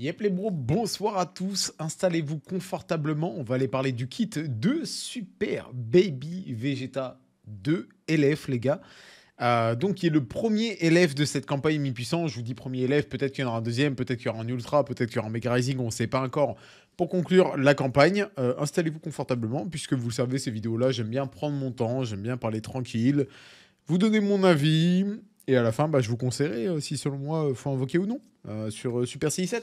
Yep les bros, bonsoir à tous, installez-vous confortablement, on va aller parler du kit de Super Baby Vegeta 2 LF les gars. Euh, donc qui est le premier élève de cette campagne mi-puissant, je vous dis premier élève, peut-être qu'il y en aura un deuxième, peut-être qu'il y aura un ultra, peut-être qu'il y aura un Mega Rising, on ne sait pas encore. Pour conclure la campagne, euh, installez-vous confortablement, puisque vous le savez, ces vidéos-là, j'aime bien prendre mon temps, j'aime bien parler tranquille, vous donner mon avis, et à la fin, bah, je vous conseillerai euh, si selon moi, il faut invoquer ou non sur Super CI7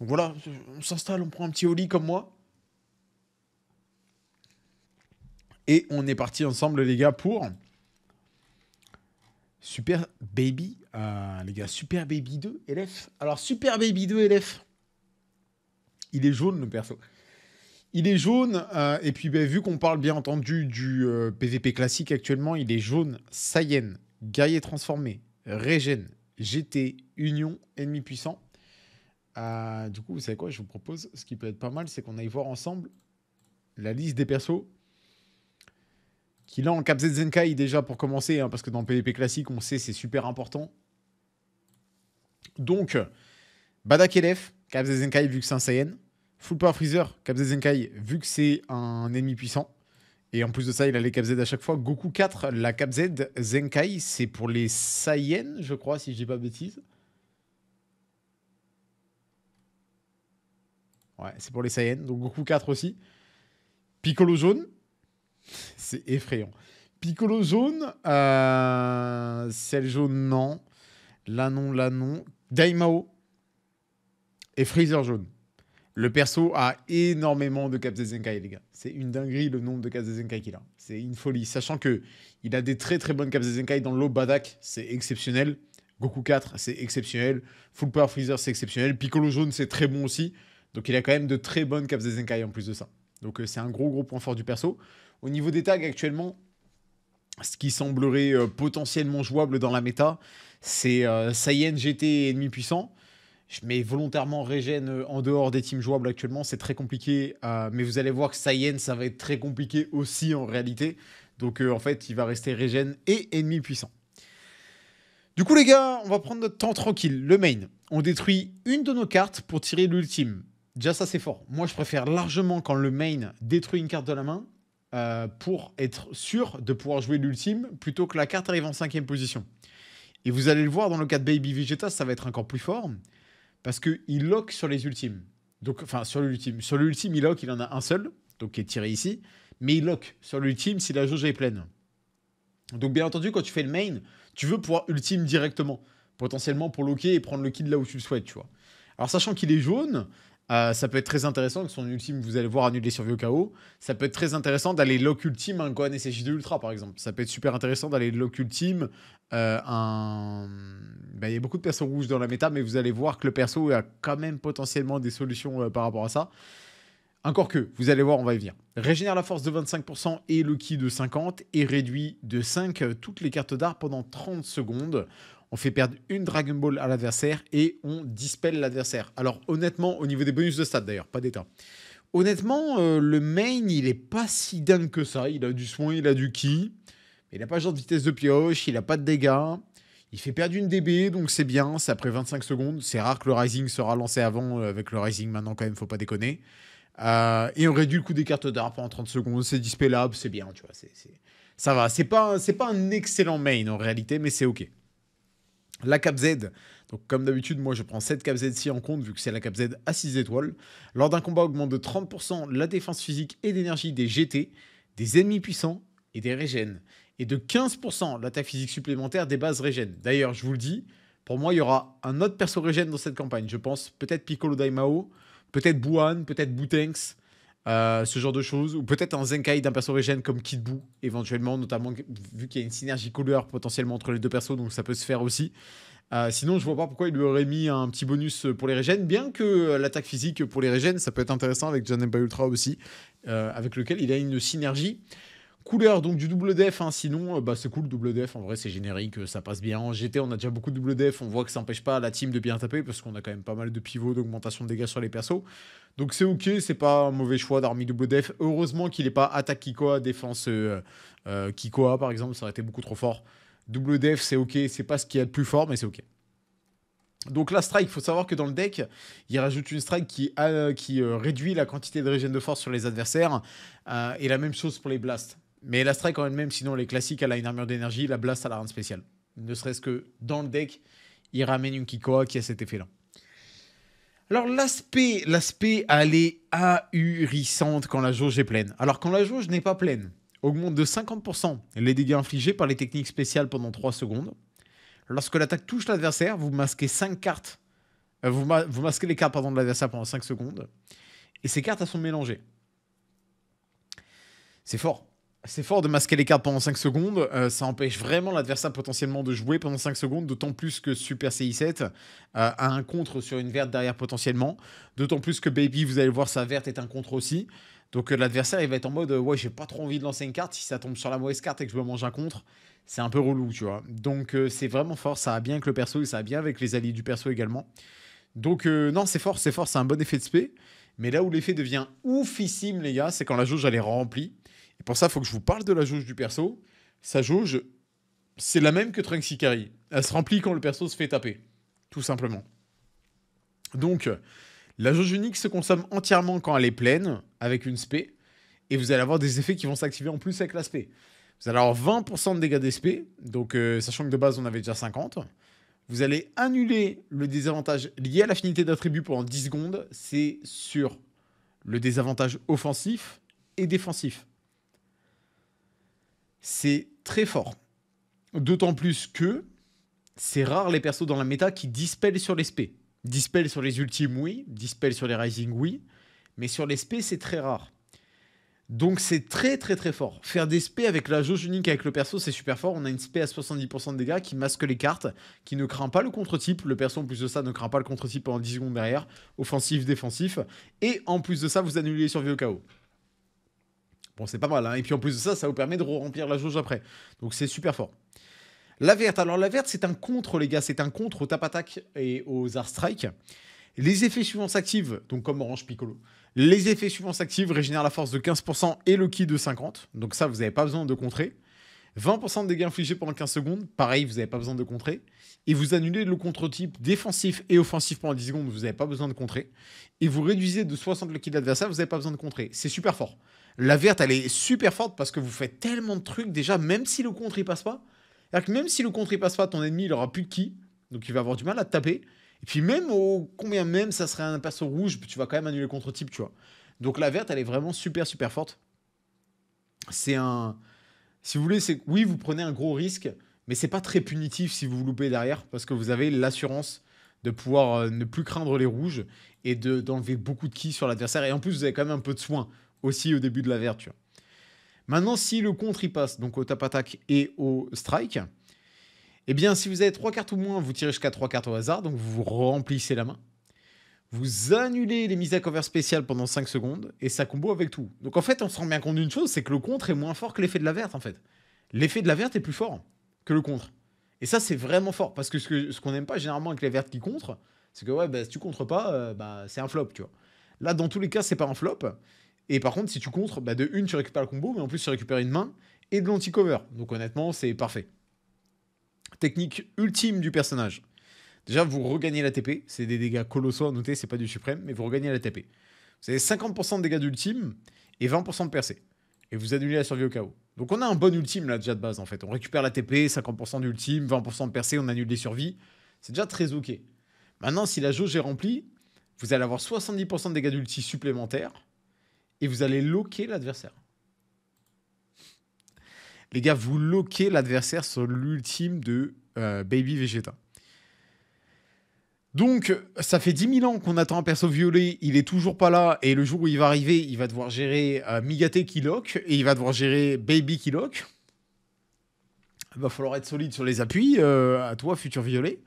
voilà, on s'installe, on prend un petit au comme moi. Et on est parti ensemble, les gars, pour Super Baby. Euh, les gars, Super Baby 2 LF. Alors, Super Baby 2 LF. Il est jaune, le perso. Il est jaune, euh, et puis ben, vu qu'on parle bien entendu du PVP euh, classique actuellement, il est jaune, Saiyan, guerrier transformé, Regen, GT, Union, ennemi puissant du coup, vous savez quoi Je vous propose, ce qui peut être pas mal, c'est qu'on aille voir ensemble la liste des persos. Qui a en Cap Zenkai, déjà pour commencer, hein, parce que dans PvP classique, on sait c'est super important. Donc, Badak Elef, Cap Zenkai, vu que c'est un Saiyan. Full Power Freezer, Cap Zenkai, vu que c'est un ennemi puissant. Et en plus de ça, il a les Cap Z à chaque fois. Goku 4, la Cap Z Zenkai, c'est pour les Saiyans, je crois, si je dis pas bêtise. Ouais, c'est pour les Saiyans. Donc Goku 4 aussi. Piccolo jaune. c'est effrayant. Piccolo jaune. Euh... jaune, non. Là, non, là, non. Daimao. Et Freezer jaune. Le perso a énormément de caps de Zenkai, les gars. C'est une dinguerie le nombre de caps de Zenkai qu'il a. C'est une folie. Sachant que il a des très très bonnes caps de Zenkai dans l'eau Badak, c'est exceptionnel. Goku 4, c'est exceptionnel. Full Power Freezer, c'est exceptionnel. Piccolo Jaune, c'est très bon aussi. Donc il a quand même de très bonnes caps des Zenkai en plus de ça. Donc euh, c'est un gros gros point fort du perso. Au niveau des tags actuellement, ce qui semblerait euh, potentiellement jouable dans la méta, c'est euh, Saiyan GT et ennemi puissant. Je mets volontairement Regen en dehors des teams jouables actuellement, c'est très compliqué. mais vous allez voir que Saiyan, ça va être très compliqué aussi en réalité. Donc en fait, il va rester Regen et ennemi puissant. Du coup les gars, on va prendre notre temps tranquille, le main. On détruit une de nos cartes pour tirer l'ultime. Déjà, ça, c'est fort. Moi, je préfère largement quand le main détruit une carte de la main euh, pour être sûr de pouvoir jouer l'ultime plutôt que la carte arrive en cinquième position. Et vous allez le voir dans le cas de Baby Vegeta, ça va être encore plus fort parce qu'il lock sur les ultimes. Donc, enfin, sur l'ultime. Sur l'ultime, il lock, il en a un seul, donc qui est tiré ici. Mais il lock sur l'ultime si la jauge est pleine. Donc, bien entendu, quand tu fais le main, tu veux pouvoir ultime directement. Potentiellement pour loquer et prendre le kill là où tu le souhaites, tu vois. Alors, sachant qu'il est jaune, euh, ça peut être très intéressant que son ultime, vous allez voir, annuler sur au KO. Ça peut être très intéressant d'aller lock ultime un Gohan SSJ de Ultra, par exemple. Ça peut être super intéressant d'aller lock ultime euh, un. Bah, il y a beaucoup de persos rouges dans la méta, mais vous allez voir que le perso a quand même potentiellement des solutions euh, par rapport à ça. Encore que, vous allez voir, on va y venir. Régénère la force de 25% et le ki de 50 et réduit de 5 toutes les cartes d'art pendant 30 secondes on fait perdre une Dragon Ball à l'adversaire et on dispelle l'adversaire. Alors honnêtement, au niveau des bonus de stats d'ailleurs, pas d'état. Honnêtement, euh, le main, il est pas si dingue que ça. Il a du soin, il a du ki. Mais il n'a pas genre de vitesse de pioche, il n'a pas de dégâts. Il fait perdre une DB, donc c'est bien, c'est après 25 secondes. C'est rare que le Rising sera lancé avant, euh, avec le Rising maintenant quand même, faut pas déconner. Euh, et on réduit le coût des cartes d'art en 30 secondes, c'est dispelable, c'est bien, tu vois. Ça va, c'est pas, pas un excellent main en réalité, mais c'est ok. La Cap Z, donc comme d'habitude, moi je prends cette Cap z si en compte vu que c'est la Cap Z à 6 étoiles. Lors d'un combat augmente de 30% la défense physique et d'énergie des GT, des ennemis puissants et des régènes. Et de 15% l'attaque physique supplémentaire des bases régènes. D'ailleurs, je vous le dis, pour moi il y aura un autre perso régène dans cette campagne. Je pense peut-être Piccolo Daimao, peut-être Buan, peut-être Boutenks. Euh, ce genre de choses, ou peut-être un Zenkai d'un perso régène comme Kid éventuellement, notamment vu qu'il y a une synergie couleur potentiellement entre les deux persos, donc ça peut se faire aussi. Euh, sinon, je vois pas pourquoi il lui aurait mis un petit bonus pour les régènes, bien que euh, l'attaque physique pour les régènes, ça peut être intéressant avec Janemba Ultra aussi, avec lequel il a une synergie Couleur donc du double def, hein. sinon euh, bah, c'est cool double def, en vrai c'est générique, euh, ça passe bien. En GT on a déjà beaucoup de double def, on voit que ça n'empêche pas la team de bien taper parce qu'on a quand même pas mal de pivots, d'augmentation de dégâts sur les persos. Donc c'est ok, c'est pas un mauvais choix d'armée double def. Heureusement qu'il n'est pas attaque Kikoa, défense euh, euh, Kikoa par exemple, ça aurait été beaucoup trop fort. Double def c'est ok, c'est pas ce qu'il y a de plus fort mais c'est ok. Donc la strike, il faut savoir que dans le deck, il rajoute une strike qui, réduit la quantité de régène de force sur les adversaires. et la même chose pour les blasts. Mais la strike en elle-même, sinon les classiques, elle a une armure d'énergie, la blast, à a la spéciale spécial. Ne serait-ce que dans le deck, il ramène une Kikoa qui a cet effet-là. Alors l'aspect, l'aspect, elle est ahurissante quand la jauge est pleine. Alors quand la jauge n'est pas pleine, augmente de 50% les dégâts infligés par les techniques spéciales pendant 3 secondes. Lorsque l'attaque touche l'adversaire, vous masquez 5 cartes. Euh, vous, vous, masquez les cartes pardon, de l'adversaire pendant 5 secondes. Et ces cartes, elles sont mélangées. C'est fort. C'est fort de masquer les cartes pendant 5 secondes, euh, ça empêche vraiment l'adversaire potentiellement de jouer pendant 5 secondes, d'autant plus que Super CI7 euh, a un contre sur une verte derrière potentiellement, d'autant plus que Baby, vous allez voir, sa verte est un contre aussi. Donc euh, l'adversaire, il va être en mode ouais, j'ai pas trop envie de lancer une carte, si ça tombe sur la mauvaise carte et que je me mange un contre, c'est un peu relou, tu vois. Donc c'est vraiment fort, ça va bien avec le perso et ça va bien avec les alliés du perso également. Donc non, c'est fort, c'est fort, c'est un bon effet de spé. Mais là où l'effet devient oufissime, les gars, c'est quand la jauge elle est remplie. Et pour ça, il faut que je vous parle de la jauge du perso. Sa jauge, c'est la même que Trunks Ikari. Elle se remplit quand le perso se fait taper. Tout simplement. Donc, la jauge unique se consomme entièrement quand elle est pleine, avec une spé. Et vous allez avoir des effets qui vont s'activer en plus avec la spé. Vous allez avoir 20% de dégâts SP. donc euh, sachant que de base on avait déjà 50. Vous allez annuler le désavantage lié à l'affinité d'attribut pendant 10 secondes. C'est sur le désavantage offensif et défensif c'est très fort. D'autant plus que c'est rare les persos dans la méta qui dispellent sur les spés. Dispel sur les ultimes, oui. dispellent sur les rising, oui. Mais sur les spés, c'est très rare. Donc c'est très très très fort. Faire des spés avec la jauge unique avec le perso, c'est super fort. On a une spé à 70% de dégâts qui masque les cartes, qui ne craint pas le contre-type. Le perso en plus de ça ne craint pas le contre-type pendant 10 secondes derrière. Offensif, défensif. Et en plus de ça, vous annulez les survie au chaos c'est pas mal. Hein. Et puis en plus de ça, ça vous permet de remplir la jauge après. Donc c'est super fort. La verte. Alors la verte, c'est un contre, les gars. C'est un contre au tap attack et aux art strike. Les effets suivants s'activent, donc comme Orange Piccolo. Les effets suivants s'activent, régénèrent la force de 15% et le ki de 50. Donc ça, vous n'avez pas besoin de contrer. 20% de dégâts infligés pendant 15 secondes, pareil, vous n'avez pas besoin de contrer. Et vous annulez le contre-type défensif et offensif pendant 10 secondes, vous n'avez pas besoin de contrer. Et vous réduisez de 60 le kill d'adversaire. vous n'avez pas besoin de contrer. C'est super fort. La verte, elle est super forte parce que vous faites tellement de trucs déjà, même si le contre il passe pas. cest que même si le contre il passe pas, ton ennemi il aura plus de ki, donc il va avoir du mal à te taper. Et puis même au combien même ça serait un perso rouge, tu vas quand même annuler le contre-type, tu vois. Donc la verte, elle est vraiment super super forte. C'est un si vous voulez, c'est oui, vous prenez un gros risque, mais c'est pas très punitif si vous vous loupez derrière, parce que vous avez l'assurance de pouvoir euh, ne plus craindre les rouges et de, d'enlever beaucoup de qui sur l'adversaire. Et en plus, vous avez quand même un peu de soin aussi au début de la vertu. Maintenant, si le contre il passe, donc au tap attaque et au strike, eh bien, si vous avez trois cartes ou moins, vous tirez jusqu'à trois cartes au hasard, donc vous remplissez la main vous annulez les mises à cover spéciales pendant 5 secondes et ça combo avec tout. Donc en fait, on se rend bien compte d'une chose, c'est que le contre est moins fort que l'effet de la verte en fait. L'effet de la verte est plus fort que le contre. Et ça, c'est vraiment fort parce que ce qu'on n'aime pas généralement avec les vertes qui contre, c'est que ouais, bah, si tu contres pas, euh, bah, c'est un flop, tu vois. Là, dans tous les cas, c'est pas un flop. Et par contre, si tu contres, bah, de une, tu récupères le combo, mais en plus, tu récupères une main et de l'anti-cover. Donc honnêtement, c'est parfait. Technique ultime du personnage. Déjà, vous regagnez la TP. C'est des dégâts colossaux à noter, c'est pas du suprême, mais vous regagnez la TP. Vous avez 50% de dégâts d'ultime et 20% de percée. Et vous annulez la survie au chaos. Donc on a un bon ultime là déjà de base en fait. On récupère la TP, 50% d'ultime, 20% de percée, on annule les survies. C'est déjà très ok. Maintenant, si la jauge est remplie, vous allez avoir 70% de dégâts d'ulti supplémentaires et vous allez loquer l'adversaire. Les gars, vous loquez l'adversaire sur l'ultime de euh, Baby Vegeta. Donc, ça fait 10 000 ans qu'on attend un perso violet, il est toujours pas là, et le jour où il va arriver, il va devoir gérer euh, Migate qui et il va devoir gérer Baby qui lock. Va falloir être solide sur les appuis, euh, à toi, futur violet.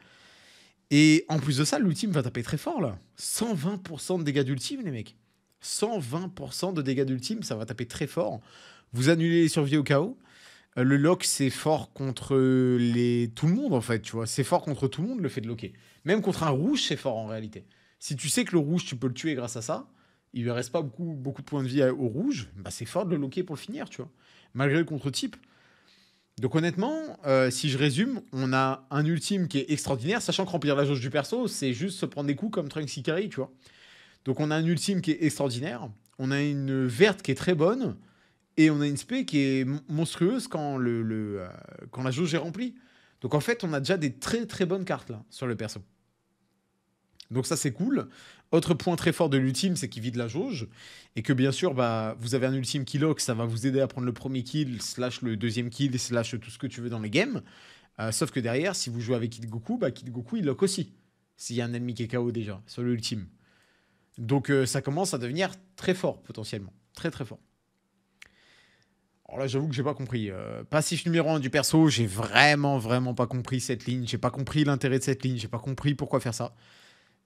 Et en plus de ça, l'ultime va taper très fort là. 120% de dégâts d'ultime, les mecs. 120% de dégâts d'ultime, ça va taper très fort. Vous annulez les survies au chaos. Euh, le lock, c'est fort contre les... tout le monde, en fait, tu vois. C'est fort contre tout le monde, le fait de locker. Même contre un rouge, c'est fort, en réalité. Si tu sais que le rouge, tu peux le tuer grâce à ça, il lui reste pas beaucoup, beaucoup de points de vie au rouge, bah c'est fort de le locker pour le finir, tu vois. Malgré le contre-type. Donc honnêtement, euh, si je résume, on a un ultime qui est extraordinaire, sachant que remplir la jauge du perso, c'est juste se prendre des coups comme Trunks Ikari, tu vois. Donc on a un ultime qui est extraordinaire, on a une verte qui est très bonne, et on a une spé qui est monstrueuse euh, quand, la jauge est remplie. Donc en fait, on a déjà des très très bonnes cartes là sur le perso. Donc ça c'est cool. Autre point très fort de l'ultime, c'est qu'il vide la jauge. Et que bien sûr, bah, vous avez un ultime qui lock, ça va vous aider à prendre le premier kill, slash le deuxième kill, slash tout ce que tu veux dans les games. Euh, sauf que derrière, si vous jouez avec Kid Goku, bah, Kid Goku il lock aussi. S'il y a un ennemi qui est KO déjà sur l'ultime. Donc euh, ça commence à devenir très fort potentiellement. Très très fort. Alors là, j'avoue que j'ai pas compris. Euh, passif numéro 1 du perso, j'ai vraiment, vraiment pas compris cette ligne. J'ai pas compris l'intérêt de cette ligne. J'ai pas compris pourquoi faire ça.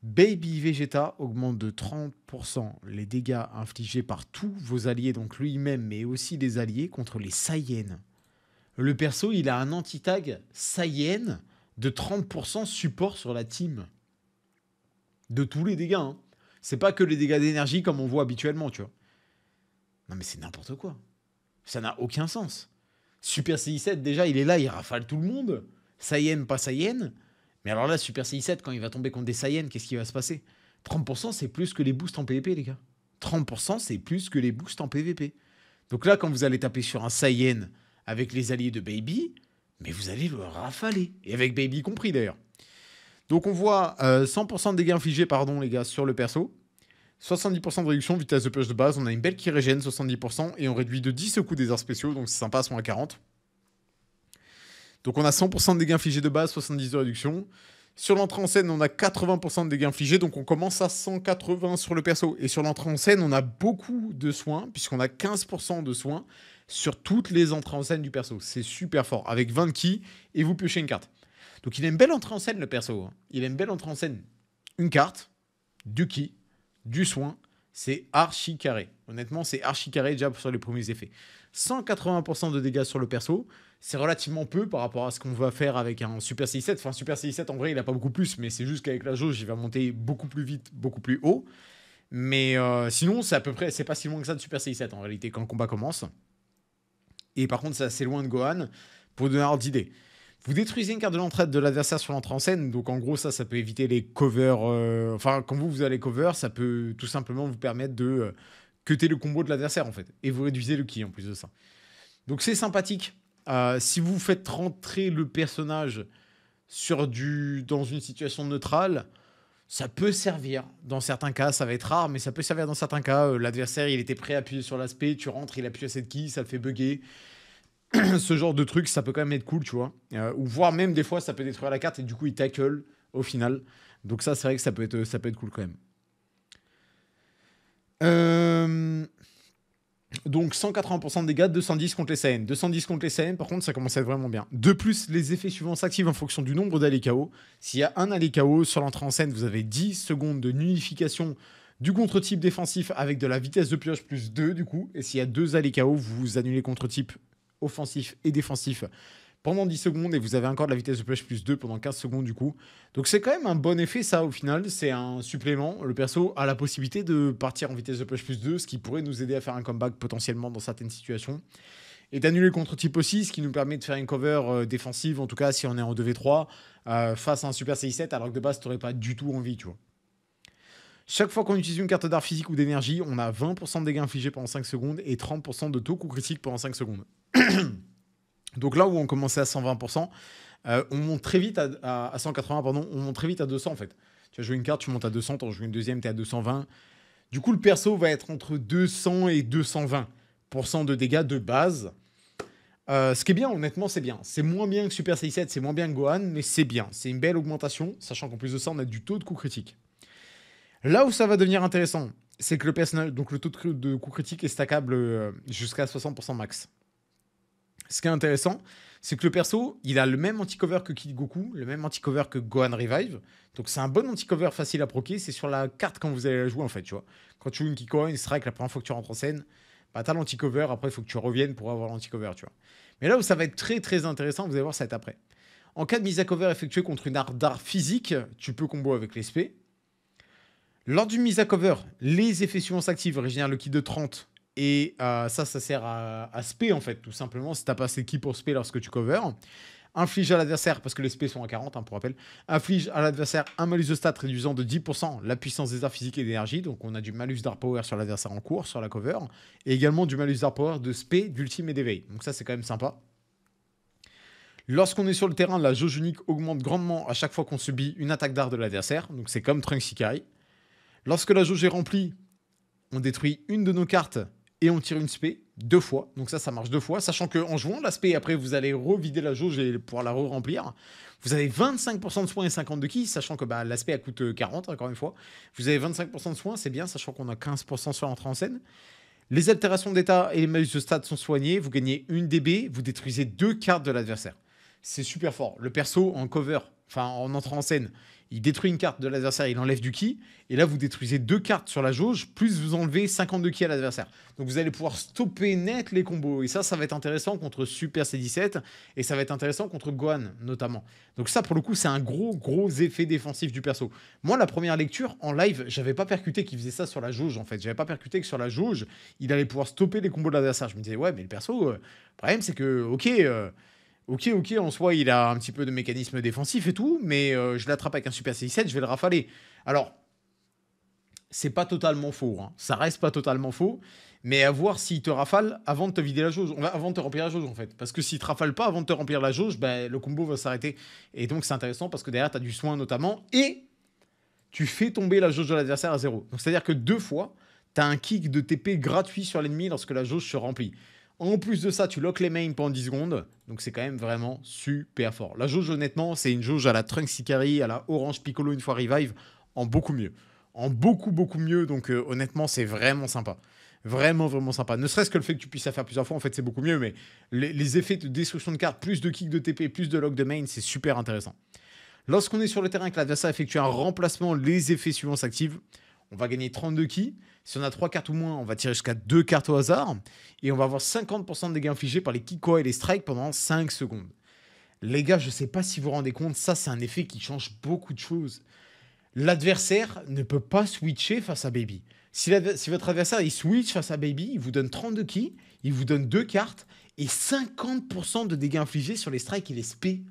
Baby Vegeta augmente de 30% les dégâts infligés par tous vos alliés, donc lui-même, mais aussi les alliés, contre les Saiyans. Le perso, il a un anti-tag Saiyan de 30% support sur la team. De tous les dégâts. Hein. C'est pas que les dégâts d'énergie comme on voit habituellement, tu vois. Non mais c'est n'importe quoi. Ça n'a aucun sens. Super CI7, déjà, il est là, il rafale tout le monde. Saiyan, pas Saiyan. Mais alors là, Super CI7, quand il va tomber contre des Saiyans, qu'est-ce qui va se passer 30%, c'est plus que les boosts en PvP, les gars. 30%, c'est plus que les boosts en PvP. Donc là, quand vous allez taper sur un Saiyan avec les alliés de Baby, mais vous allez le rafaler. Et avec Baby compris, d'ailleurs. Donc on voit 100% euh, de dégâts infligés, pardon, les gars, sur le perso. 70% de réduction, vitesse de push de base, on a une belle qui régène 70% et on réduit de 10 au coût des arts spéciaux, donc c'est sympa, à 40. Donc on a 100% de dégâts infligés de base, 70 de réduction. Sur l'entrée en scène, on a 80% de dégâts infligés, donc on commence à 180 sur le perso. Et sur l'entrée en scène, on a beaucoup de soins, puisqu'on a 15% de soins sur toutes les entrées en scène du perso. C'est super fort, avec 20 qui et vous piochez une carte. Donc il a une belle entrée en scène, le perso. Hein. Il a une belle entrée en scène. Une carte, du qui du soin, c'est archi carré. Honnêtement, c'est archi carré déjà sur les premiers effets. 180% de dégâts sur le perso, c'est relativement peu par rapport à ce qu'on va faire avec un Super CI7. Enfin, Super CI7, en vrai, il n'a pas beaucoup plus, mais c'est juste qu'avec la jauge, il va monter beaucoup plus vite, beaucoup plus haut. Mais euh, sinon, c'est à peu près, c'est pas si loin que ça de Super CI7 en réalité quand le combat commence. Et par contre, c'est assez loin de Gohan pour donner un ordre d'idée. Vous détruisez une carte de l'entraide de l'adversaire sur l'entrée en scène, donc en gros ça, ça peut éviter les covers. Euh, enfin, quand vous vous allez cover, ça peut tout simplement vous permettre de euh, cuter le combo de l'adversaire en fait, et vous réduisez le qui en plus de ça. Donc c'est sympathique. Euh, si vous faites rentrer le personnage sur du dans une situation neutrale, ça peut servir. Dans certains cas, ça va être rare, mais ça peut servir dans certains cas. L'adversaire, il était prêt à appuyer sur l'aspect, tu rentres, il appuie à cette qui, ça le fait bugger. ce genre de truc, ça peut quand même être cool, tu vois. Euh, ou voire même des fois, ça peut détruire la carte et du coup, il tackle au final. Donc ça, c'est vrai que ça peut être, ça peut être cool quand même. Euh, donc 180% de dégâts, 210 contre les CN. 210 contre les CN. par contre, ça commence à être vraiment bien. De plus, les effets suivants s'activent en fonction du nombre d'allées KO. S'il y a un allée KO, sur l'entrée en scène, vous avez 10 secondes de nullification du contre-type défensif avec de la vitesse de pioche plus 2 du coup. Et s'il y a deux allées KO, vous annulez contre-type offensif et défensif pendant 10 secondes et vous avez encore de la vitesse de push plus 2 pendant 15 secondes du coup. Donc c'est quand même un bon effet ça au final, c'est un supplément. Le perso a la possibilité de partir en vitesse de push plus 2, ce qui pourrait nous aider à faire un comeback potentiellement dans certaines situations. Et d'annuler contre-type aussi, ce qui nous permet de faire une cover euh, défensive, en tout cas si on est en 2v3, euh, face à un Super 6 7 alors que de base tu n'aurais pas du tout envie, tu vois. Chaque fois qu'on utilise une carte d'art physique ou d'énergie, on a 20% de dégâts infligés pendant 5 secondes et 30% de taux de coup critique pendant 5 secondes. Donc là où on commençait à 120%, euh, on monte très vite à, 180, pardon, on monte très vite à 200 en fait. Tu as joué une carte, tu montes à 200, tu en joues une deuxième, tu es à 220. Du coup, le perso va être entre 200 et 220% de dégâts de base. Euh, ce qui est bien, honnêtement, c'est bien. C'est moins bien que Super Saiyan 7 c'est moins bien que Gohan, mais c'est bien. C'est une belle augmentation, sachant qu'en plus de ça, on a du taux de coup critique. Là où ça va devenir intéressant, c'est que le donc le taux de, de coup critique est stackable euh, jusqu'à 60% max. Ce qui est intéressant, c'est que le perso, il a le même anti-cover que Kid Goku, le même anti-cover que Gohan Revive. Donc c'est un bon anti-cover facile à proquer, c'est sur la carte quand vous allez la jouer en fait, tu vois. Quand tu joues une Gohan, il sera la première fois que tu rentres en scène, bah t'as l'anti-cover, après il faut que tu reviennes pour avoir l'anti-cover, tu vois. Mais là où ça va être très très intéressant, vous allez voir, ça après. En cas de mise à cover effectuée contre une art d'art physique, tu peux combo avec l'SP lors du mise à cover, les effets suivants s'activent, régénèrent le kit de 30. Et euh, ça, ça sert à, spé en fait, tout simplement. Si t'as pas assez de kit pour spé lorsque tu cover. Inflige à l'adversaire, parce que les spés sont à 40 hein, pour rappel, inflige à l'adversaire un malus de stat réduisant de 10% la puissance des arts physiques et d'énergie. Donc on a du malus d'art power sur l'adversaire en cours, sur la cover, et également du malus d'art power de spé, d'ultime et d'éveil. Donc ça c'est quand même sympa. Lorsqu'on est sur le terrain, la jauge unique augmente grandement à chaque fois qu'on subit une attaque d'art de l'adversaire. Donc c'est comme Trunks Ikari. Lorsque la jauge est remplie, on détruit une de nos cartes et on tire une spé deux fois. Donc ça, ça marche deux fois. Sachant qu'en jouant la spé, après, vous allez revider la jauge et pouvoir la re-remplir. Vous avez 25% de soins et 50 de qui, sachant que bah, la l'aspect coûte 40, euh, encore une fois. Vous avez 25% de soins, c'est bien, sachant qu'on a 15% sur l'entrée en scène. Les altérations d'état et les malus de stade sont soignés. Vous gagnez une DB, vous détruisez deux cartes de l'adversaire. C'est super fort. Le perso en cover, enfin en entrant en scène, il détruit une carte de l'adversaire, il enlève du ki. Et là, vous détruisez deux cartes sur la jauge, plus vous enlevez 52 ki à l'adversaire. Donc vous allez pouvoir stopper net les combos. Et ça, ça va être intéressant contre Super C17. Et ça va être intéressant contre Gohan, notamment. Donc ça, pour le coup, c'est un gros, gros effet défensif du perso. Moi, la première lecture, en live, j'avais pas percuté qu'il faisait ça sur la jauge, en fait. J'avais pas percuté que sur la jauge, il allait pouvoir stopper les combos de l'adversaire. Je me disais, ouais, mais le perso, euh, le problème, c'est que, ok... Euh, Ok, ok, en soi, il a un petit peu de mécanisme défensif et tout, mais euh, je l'attrape avec un Super c 7 je vais le rafaler. Alors, c'est pas totalement faux, hein. ça reste pas totalement faux, mais à voir s'il te rafale avant de te vider la jauge, avant de te remplir la jauge en fait. Parce que s'il te rafale pas avant de te remplir la jauge, ben, le combo va s'arrêter. Et donc, c'est intéressant parce que derrière, tu du soin notamment, et tu fais tomber la jauge de l'adversaire à zéro. Donc, c'est-à-dire que deux fois, t'as un kick de TP gratuit sur l'ennemi lorsque la jauge se remplit. En plus de ça, tu locks les mains pendant 10 secondes. Donc c'est quand même vraiment super fort. La jauge, honnêtement, c'est une jauge à la Trunk Sicari, à la Orange Piccolo une fois Revive, en beaucoup mieux. En beaucoup, beaucoup mieux. Donc euh, honnêtement, c'est vraiment sympa. Vraiment, vraiment sympa. Ne serait-ce que le fait que tu puisses la faire plusieurs fois, en fait, c'est beaucoup mieux. Mais les, effets de destruction de cartes, plus de kick de TP, plus de lock de main, c'est super intéressant. Lorsqu'on est sur le terrain et que l'adversaire effectue un remplacement, les effets suivants s'activent on va gagner 32 qui. Si on a 3 cartes ou moins, on va tirer jusqu'à 2 cartes au hasard. Et on va avoir 50% de dégâts infligés par les Kiko et les strikes pendant 5 secondes. Les gars, je ne sais pas si vous vous rendez compte, ça c'est un effet qui change beaucoup de choses. L'adversaire ne peut pas switcher face à Baby. Si, votre adversaire il switch face à Baby, il vous donne 32 qui, il vous donne 2 cartes et 50% de dégâts infligés sur les strikes et les SP.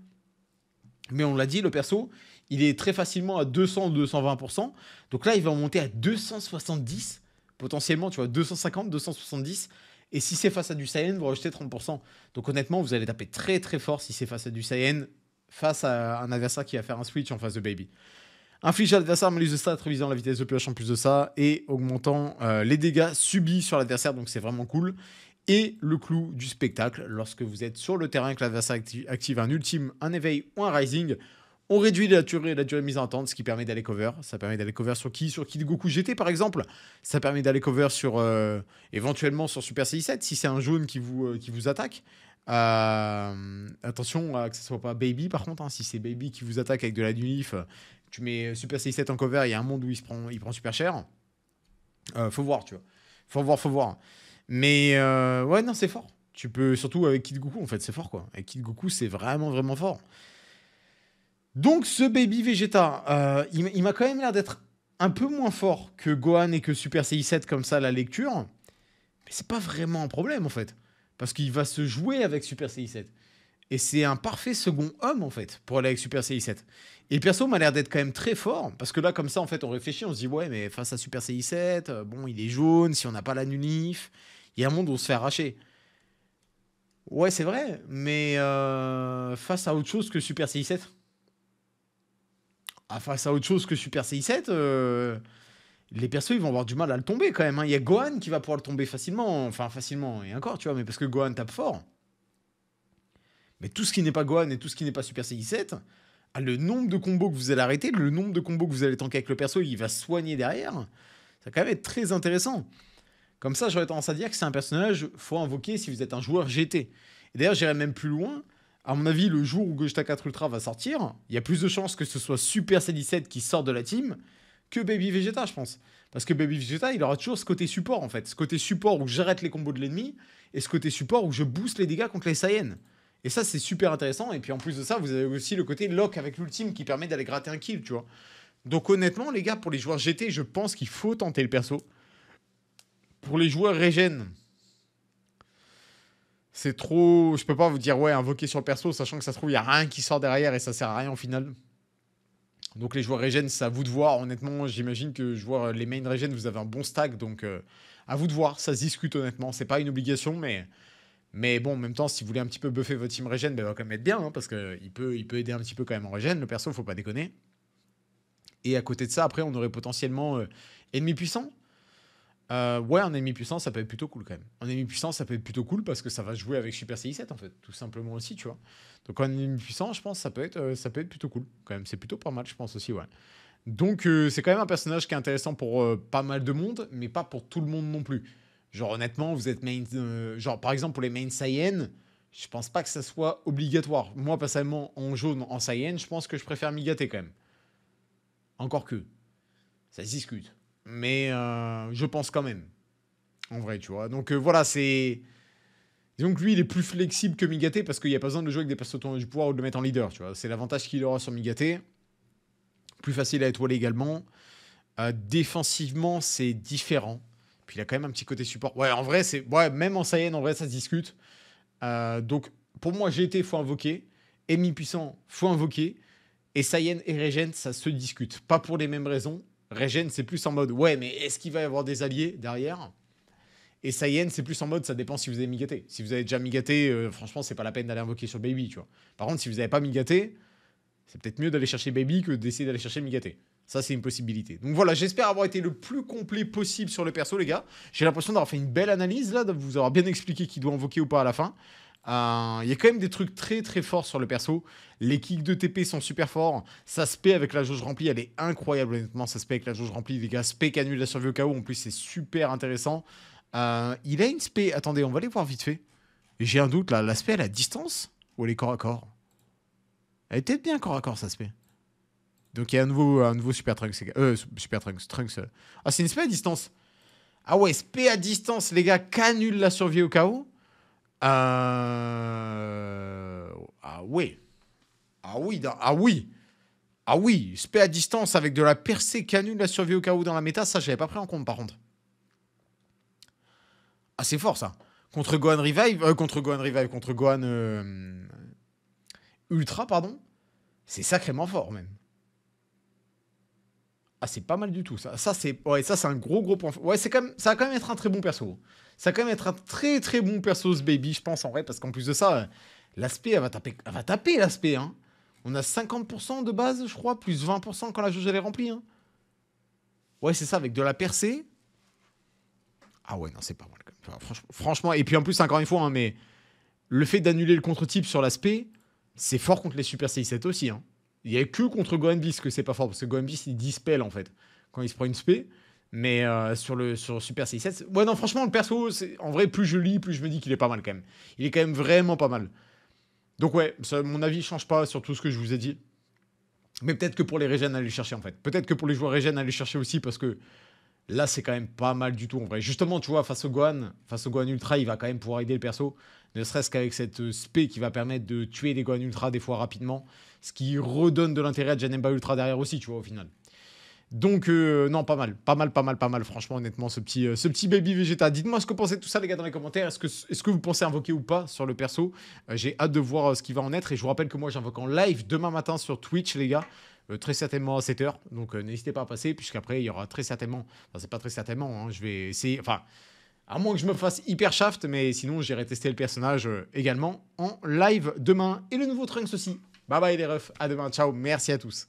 Mais on l'a dit, le perso, il est très facilement à 200 220%. Donc là, il va monter à 270, potentiellement, tu vois, 250, 270. Et si c'est face à du Saiyan, vous rejetez 30%. Donc honnêtement, vous allez taper très très fort si c'est face à du Saiyan, face à un adversaire qui va faire un switch en face de Baby. Inflige à l'adversaire malus de stats, révisant la vitesse de pioche en plus de ça, et augmentant euh, les dégâts subis sur l'adversaire, donc c'est vraiment cool. Et le clou du spectacle, lorsque vous êtes sur le terrain et que l'adversaire active, active un ultime, un éveil ou un rising, on réduit la durée, la de mise en attente, ce qui permet d'aller cover. Ça permet d'aller cover sur qui Sur Kid Goku GT par exemple. Ça permet d'aller cover sur euh, éventuellement sur Super Saiyan 7 si c'est un jaune qui vous, euh, qui vous attaque. Euh, attention à que ce soit pas Baby par contre. Hein. si c'est Baby qui vous attaque avec de la NUIF, tu mets Super Saiyan 7 en cover, il y a un monde où il, se prend, il prend super cher. faut voir, tu vois. Faut voir, faut voir. Mais ouais, non, c'est fort. Tu peux surtout avec Kid Goku en fait, c'est fort quoi. Avec Kid Goku, c'est vraiment, vraiment fort. Donc ce baby Vegeta, euh, il, m'a quand même l'air d'être un peu moins fort que Gohan et que Super CI7 comme ça la lecture. Mais c'est pas vraiment un problème en fait. Parce qu'il va se jouer avec Super CI7. Et c'est un parfait second homme en fait pour aller avec Super CI7. Et le perso m'a l'air d'être quand même très fort. Parce que là comme ça en fait on réfléchit, on se dit ouais mais face à Super CI7, euh, bon il est jaune, si on n'a pas la nulif, il y a un monde où on se fait arracher. Ouais c'est vrai, mais euh, face à autre chose que Super CI7. Ah, face à autre chose que Super CI7, euh, les persos ils vont avoir du mal à le tomber quand même. Hein. Il y a Gohan qui va pouvoir le tomber facilement, enfin facilement, et encore, tu vois, mais parce que Gohan tape fort. Mais tout ce qui n'est pas Gohan et tout ce qui n'est pas Super CI7, ah, le nombre de combos que vous allez arrêter, le nombre de combos que vous allez tanker avec le perso, il va soigner derrière, ça va quand même être très intéressant. Comme ça, j'aurais tendance à dire que c'est un personnage faut invoquer si vous êtes un joueur GT. d'ailleurs, j'irais même plus loin à mon avis, le jour où Gogeta 4 Ultra va sortir, il y a plus de chances que ce soit Super C17 qui sort de la team que Baby Vegeta, je pense. Parce que Baby Vegeta, il aura toujours ce côté support, en fait. Ce côté support où j'arrête les combos de l'ennemi et ce côté support où je booste les dégâts contre les Saiyans. Et ça, c'est super intéressant. Et puis en plus de ça, vous avez aussi le côté lock avec l'ultime qui permet d'aller gratter un kill, tu vois. Donc honnêtement, les gars, pour les joueurs GT, je pense qu'il faut tenter le perso. Pour les joueurs Regen, c'est trop. Je peux pas vous dire, ouais, invoquer sur le perso, sachant que ça se trouve, il n'y a rien qui sort derrière et ça sert à rien au final. Donc les joueurs régènes, c'est à vous de voir. Honnêtement, j'imagine que vois euh, les main régènes, vous avez un bon stack. Donc euh, à vous de voir, ça se discute honnêtement. C'est pas une obligation, mais, mais bon, en même temps, si vous voulez un petit peu buffer votre team régène, ben va quand même être bien. Hein, parce qu'il euh, peut, il peut aider un petit peu quand même en régène. Le perso, faut pas déconner. Et à côté de ça, après, on aurait potentiellement ennemi puissant. Euh, ouais, un ennemi puissant, ça peut être plutôt cool quand même. Un ennemi puissant, ça peut être plutôt cool parce que ça va jouer avec Super CI7 en fait, tout simplement aussi, tu vois. Donc un ennemi puissant, je pense, ça peut être, euh, ça peut être plutôt cool quand même. C'est plutôt pas mal, je pense aussi, ouais. Donc euh, c'est quand même un personnage qui est intéressant pour pas mal de monde, mais pas pour tout le monde non plus. Genre honnêtement, vous êtes main, genre par exemple pour les main Saiyan, je pense pas que ça soit obligatoire. Moi personnellement, en jaune, en Saiyan, je pense que je préfère Migaté quand même. Encore que, ça se discute mais euh, je pense quand même. En vrai, tu vois. Donc euh, voilà, c'est. Disons que lui, il est plus flexible que Migate parce qu'il n'y a pas besoin de jouer avec des personnages du pouvoir ou de le mettre en leader, tu vois. C'est l'avantage qu'il aura sur Migaté, Plus facile à étoiler également. Euh, défensivement, c'est différent. Puis il a quand même un petit côté support. Ouais, en vrai, c'est. Ouais, même en Saiyan, en vrai, ça se discute. donc, pour moi, GT, faut invoquer. Emi puissant, faut invoquer. Et Saiyan et Régent, ça se discute. Pas pour les mêmes raisons, Regen, c'est plus en mode ouais, mais est-ce qu'il va y avoir des alliés derrière Et Saiyan, c'est plus en mode ça dépend si vous avez migaté. Si vous avez déjà migaté, euh, franchement, c'est pas la peine d'aller invoquer sur Baby, tu vois. Par contre, si vous n'avez pas migaté, c'est peut-être mieux d'aller chercher Baby que d'essayer d'aller chercher migaté. Ça, c'est une possibilité. Donc voilà, j'espère avoir été le plus complet possible sur le perso, les gars. J'ai l'impression d'avoir fait une belle analyse, là, de vous avoir bien expliqué qui doit invoquer ou pas à la fin. Euh, il y a quand même des trucs très très forts sur le perso. Les kicks de TP sont super forts. Sa spé avec la jauge remplie, elle est incroyable honnêtement. Sa spé avec la jauge remplie, les gars, spé canule la survie au chaos En plus, c'est super intéressant. Euh, il a une spé. Attendez, on va aller voir vite fait. J'ai un doute là. La spé, elle est à distance ou elle est corps à corps Elle était bien corps à corps, sa spé. Donc il y a un nouveau, un nouveau Super Trunks. Euh, Super Trunks. Trunks. Euh. Ah, c'est une spé à distance. Ah ouais, spé à distance, les gars, canule la survie au chaos euh, ah, ah oui. Ah oui, ah oui. Ah oui, spé à distance avec de la percée canule, la survie au cas où dans la méta, ça j'avais pas pris en compte par contre. Ah fort ça. Contre Gohan Revive, euh, contre Gohan Revive, contre Gohan euh, Ultra, pardon. C'est sacrément fort même. Ah, c'est pas mal du tout ça. Ça c'est ouais, ça c'est un gros gros point. Ouais, c'est quand même ça va quand même être un très bon perso. Ça va quand même être un très très bon perso ce baby, je pense en vrai parce qu'en plus de ça, euh, l'aspect elle va taper va taper l'aspect hein. On a 50% de base, je crois, plus 20% quand la jauge elle est remplie hein. Ouais, c'est ça avec de la percée. Ah ouais, non, c'est pas mal franchement, et puis en plus encore une fois hein, mais le fait d'annuler le contre-type sur l'aspect, c'est fort contre les Super 6 7 aussi hein. Il n'y a que contre Goenbis que c'est pas fort, parce que Goenbis, il dispelle, en fait, quand il se prend une spé. Mais euh, sur le sur Super C7, ouais, non, franchement, le perso, en vrai, plus je lis, plus je me dis qu'il est pas mal quand même. Il est quand même vraiment pas mal. Donc, ouais, mon avis change pas sur tout ce que je vous ai dit. Mais peut-être que pour les régènes, allez le chercher en fait. Peut-être que pour les joueurs régènes, allez le chercher aussi parce que là, c'est quand même pas mal du tout en vrai. Justement, tu vois, face au Gohan, face au Gohan Ultra, il va quand même pouvoir aider le perso ne serait-ce qu'avec cette euh, spé qui va permettre de tuer les Gohan Ultra des fois rapidement, ce qui redonne de l'intérêt à Janemba Ultra derrière aussi, tu vois, au final. Donc, euh, non, pas mal, pas mal, pas mal, pas mal, franchement, honnêtement, ce petit, euh, ce petit baby Vegeta. Dites-moi ce que vous pensez de tout ça, les gars, dans les commentaires. Est-ce que, est que vous pensez invoquer ou pas sur le perso J'ai hâte de voir ce qui va en être. Et je vous rappelle que moi, j'invoque en live demain matin sur Twitch, les gars. très certainement à 7h. Donc, n'hésitez pas à passer, puisqu'après, il y aura très certainement. Enfin, c'est pas très certainement, hein, je vais essayer. Enfin. À moins que je me fasse hyper shaft, mais sinon j'irai tester le personnage euh, également en live demain. Et le nouveau Trunks ceci. Bye bye les refs, à demain, ciao, merci à tous.